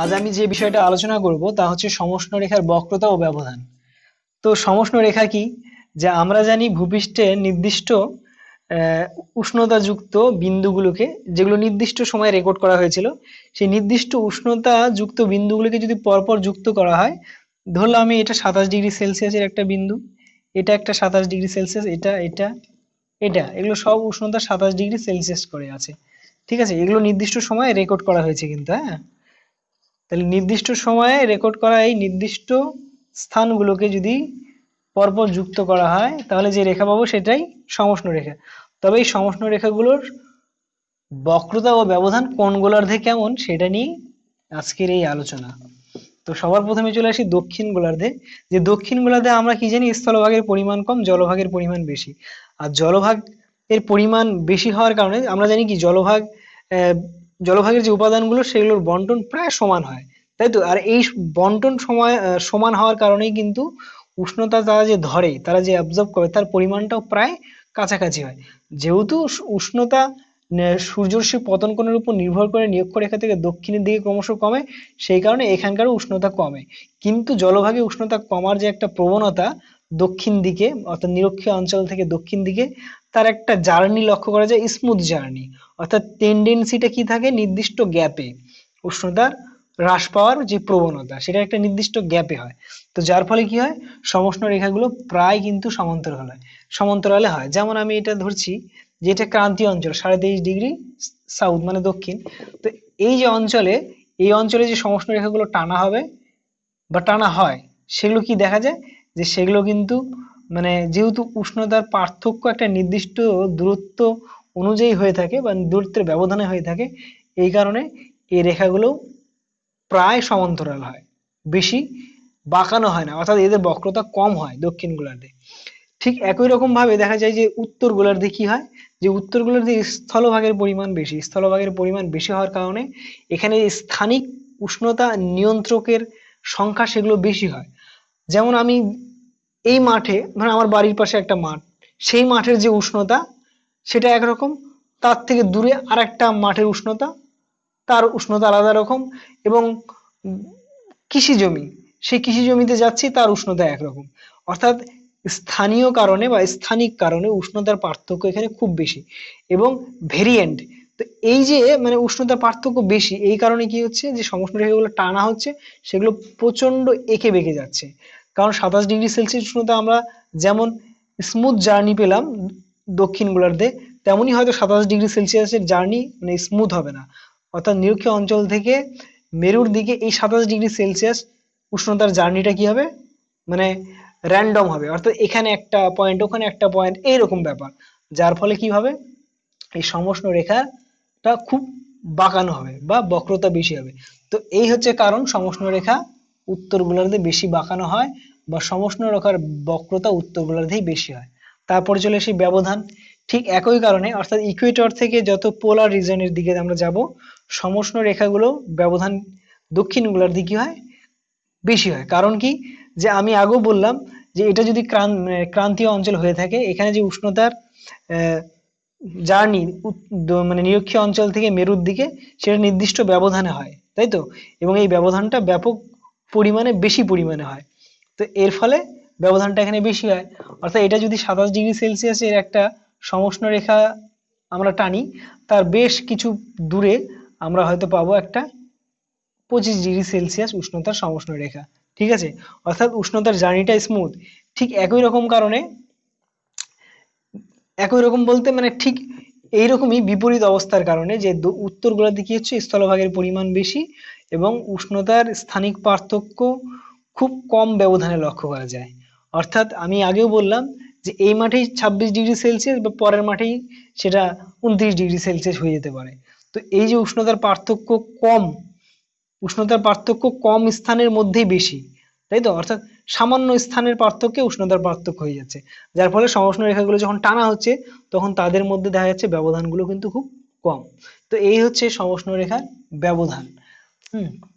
আজ আমি যে বিষয়টা আলোচনা করব তা হচ্ছে সমষ্ণ রেখার বক্রতা ও ব্যবধান তো সমষ্ণ রেখা কি যা আমরা জানি ভূপৃষ্ঠে নির্দিষ্ট উষ্ণতাযুক্ত বিন্দুগুলোকে যেগুলো নির্দিষ্ট সময়ে রেকর্ড করা হয়েছিল সেই নির্দিষ্ট উষ্ণতা যুক্ত বিন্দুগুলোকে যদি পরপর যুক্ত করা হয় ধরলো আমি এটা সাতাশ ডিগ্রি সেলসিয়াসের একটা বিন্দু এটা একটা সাতাশ ডিগ্রি সেলসিয়াস এটা এটা এটা এগুলো সব উষ্ণতা সাতাশ ডিগ্রি সেলসিয়াস করে আছে ঠিক আছে এগুলো নির্দিষ্ট সময়ে রেকর্ড করা হয়েছে কিন্তু হ্যাঁ তাহলে নির্দিষ্ট সময়ে রেকর্ড করা এই নির্দিষ্ট স্থানগুলোকে যদি পরপর যুক্ত করা হয় তাহলে যে রেখা পাবো সেটাই সমষ্ণ রেখা তবে এই সমষ্ণ রেখাগুলোর বক্রতা ও ব্যবধান কোনগুলার্ধে কেমন সেটা নিয়ে আজকের এই আলোচনা তো সবার প্রথমে চলে আসি দক্ষিণ গোলার্ধে যে দক্ষিণ গোলার্ধে আমরা কি জানি স্থলভাগের পরিমাণ কম জলভাগের পরিমাণ বেশি আর জলভাগ এর পরিমাণ বেশি হওয়ার কারণে আমরা জানি কি জলভাগ জলভাগের যে উপাদানগুলো সেগুলোর বন্টন প্রায় সমান হয় তাই তো আর এই বন্টন সময় সমান হওয়ার কারণেই কিন্তু উষ্ণতা তারা যে ধরে তারা যে অ্যাবজর্ব করে তার পরিমাণটাও প্রায় কাছাকাছি হয় যেহেতু উষ্ণতা সূর্যর পতন কোণের উপর নির্ভর করে রেখা থেকে দক্ষিণের দিকে ক্রমশ কমে সেই কারণে এখানকার উষ্ণতা কমে কিন্তু জলভাগে উষ্ণতা কমার যে একটা প্রবণতা দক্ষিণ দিকে অর্থাৎ নিরক্ষীয় অঞ্চল থেকে দক্ষিণ দিকে তার একটা জার্নি লক্ষ্য করা যায় স্মুথ জার্নি অর্থাৎ টেন্ডেন্সিটা কি থাকে নির্দিষ্ট গ্যাপে উষ্ণতার হ্রাস পাওয়ার যে প্রবণতা সেটা একটা নির্দিষ্ট গ্যাপে হয় তো যার ফলে কি হয় সমষ্ণ রেখাগুলো প্রায় কিন্তু সমান্তরাল হয় সমান্তরালে হয় যেমন আমি এটা ধরছি যে এটা ক্রান্তীয় অঞ্চল সাড়ে তেইশ ডিগ্রি সাউথ মানে দক্ষিণ তো এই যে অঞ্চলে এই অঞ্চলে যে সমষ্ণ রেখাগুলো টানা হবে বা টানা হয় সেগুলো কি দেখা যায় যে সেগুলো কিন্তু মানে যেহেতু উষ্ণতার পার্থক্য একটা নির্দিষ্ট দূরত্ব অনুযায়ী হয়ে থাকে বা দূরত্বের ব্যবধানে হয়ে থাকে এই কারণে এই রেখাগুলো প্রায় সমান্তরাল হয় বেশি বাঁকানো হয় না অর্থাৎ এদের বক্রতা কম হয় দক্ষিণ গোলার্ধে ঠিক একই রকমভাবে দেখা যায় যে উত্তর গোলার্ধে কি হয় যে উত্তর গোলার্ধে স্থলভাগের পরিমাণ বেশি স্থলভাগের পরিমাণ বেশি হওয়ার কারণে এখানে স্থানিক উষ্ণতা নিয়ন্ত্রকের সংখ্যা সেগুলো বেশি হয় যেমন আমি এই মাঠে মানে আমার বাড়ির পাশে একটা মাঠ সেই মাঠের যে উষ্ণতা সেটা একরকম তার থেকে দূরে আর একটা মাঠের উষ্ণতা তার উষ্ণতা আলাদা রকম এবং কৃষি জমি সেই কৃষি জমিতে যাচ্ছি তার উষ্ণতা একরকম অর্থাৎ স্থানীয় কারণে বা স্থানিক কারণে উষ্ণতার পার্থক্য এখানে খুব বেশি এবং ভেরিয়েন্ট তো এই যে মানে উষ্ণতার পার্থক্য বেশি এই কারণে কি হচ্ছে যে সমস্ত রেখাগুলো টানা হচ্ছে সেগুলো প্রচন্ড এঁকে বেঁকে যাচ্ছে কারণ সাতাশ ডিগ্রি সেলসিয়াস উষ্ণতা আমরা যেমন স্মুথ জার্নি পেলাম দক্ষিণ গোলার্ধে তেমনই হয়তো সাতাশ ডিগ্রি সেলসিয়াসের জার্নি মানে স্মুথ হবে না অর্থাৎ নিরক্ষ অঞ্চল থেকে মেরুর দিকে এই সাতাশ ডিগ্রি সেলসিয়াস উষ্ণতার জার্নিটা কি হবে মানে র্যান্ডম হবে অর্থাৎ এখানে একটা পয়েন্ট ওখানে একটা পয়েন্ট এইরকম ব্যাপার যার ফলে কি হবে এই সমষ্ণ রেখাটা খুব বাঁকানো হবে বা বক্রতা বেশি হবে তো এই হচ্ছে কারণ সমষ্ণ রেখা উত্তর গোলার্ধে বেশি বাঁকানো হয় বা সমষ্ণ রেখার বক্রতা উত্তর গোলার্ধেই বেশি হয় তারপরে চলে আসি ব্যবধান ঠিক একই কারণে অর্থাৎ ইকুয়েটর থেকে যত পোলার রিজনের দিকে আমরা যাব সমষ্ণ রেখাগুলো ব্যবধান দক্ষিণ গোলার্ধে কি হয় বেশি হয় কারণ কি যে আমি আগেও বললাম যে এটা যদি মানে ক্রান্তীয় অঞ্চল হয়ে থাকে এখানে যে উষ্ণতার জার্নি মানে নিরক্ষীয় অঞ্চল থেকে মেরুর দিকে সেটা নির্দিষ্ট ব্যবধানে হয় তাই তো এবং এই ব্যবধানটা ব্যাপক পরিমাণে বেশি পরিমাণে হয় তো এর ফলে ব্যবধানটা এখানে বেশি হয় অর্থাৎ এটা যদি সাতাশ ডিগ্রি সেলসিয়াসের একটা সমষ্ণ রেখা আমরা টানি তার বেশ কিছু দূরে আমরা হয়তো পাবো একটা পঁচিশ ডিগ্রি সেলসিয়াস উষ্ণতার সমষ্ণ রেখা ঠিক আছে অর্থাৎ উষ্ণতার জার্নিটা স্মুথ ঠিক একই রকম কারণে একই রকম বলতে মানে ঠিক এইরকমই বিপরীত অবস্থার কারণে যে উত্তর গোলার কি হচ্ছে স্থলভাগের পরিমাণ বেশি এবং উষ্ণতার স্থানিক পার্থক্য খুব কম ব্যবধানে লক্ষ্য করা যায় অর্থাৎ আমি আগেও বললাম যে এই মাঠেই ২৬ ডিগ্রি সেলসিয়াস বা পরের মাঠেই সেটা উনত্রিশ ডিগ্রি সেলসিয়াস হয়ে যেতে পারে তো এই যে উষ্ণতার পার্থক্য কম উষ্ণতার পার্থক্য কম স্থানের মধ্যেই বেশি তাই তো অর্থাৎ সামান্য স্থানের পার্থক্যে উষ্ণতার পার্থক্য হয়ে যাচ্ছে যার ফলে সমষ্ণ রেখাগুলো যখন টানা হচ্ছে তখন তাদের মধ্যে দেখা যাচ্ছে ব্যবধানগুলো কিন্তু খুব কম তো এই হচ্ছে সমষ্ণ রেখার ব্যবধান Hum.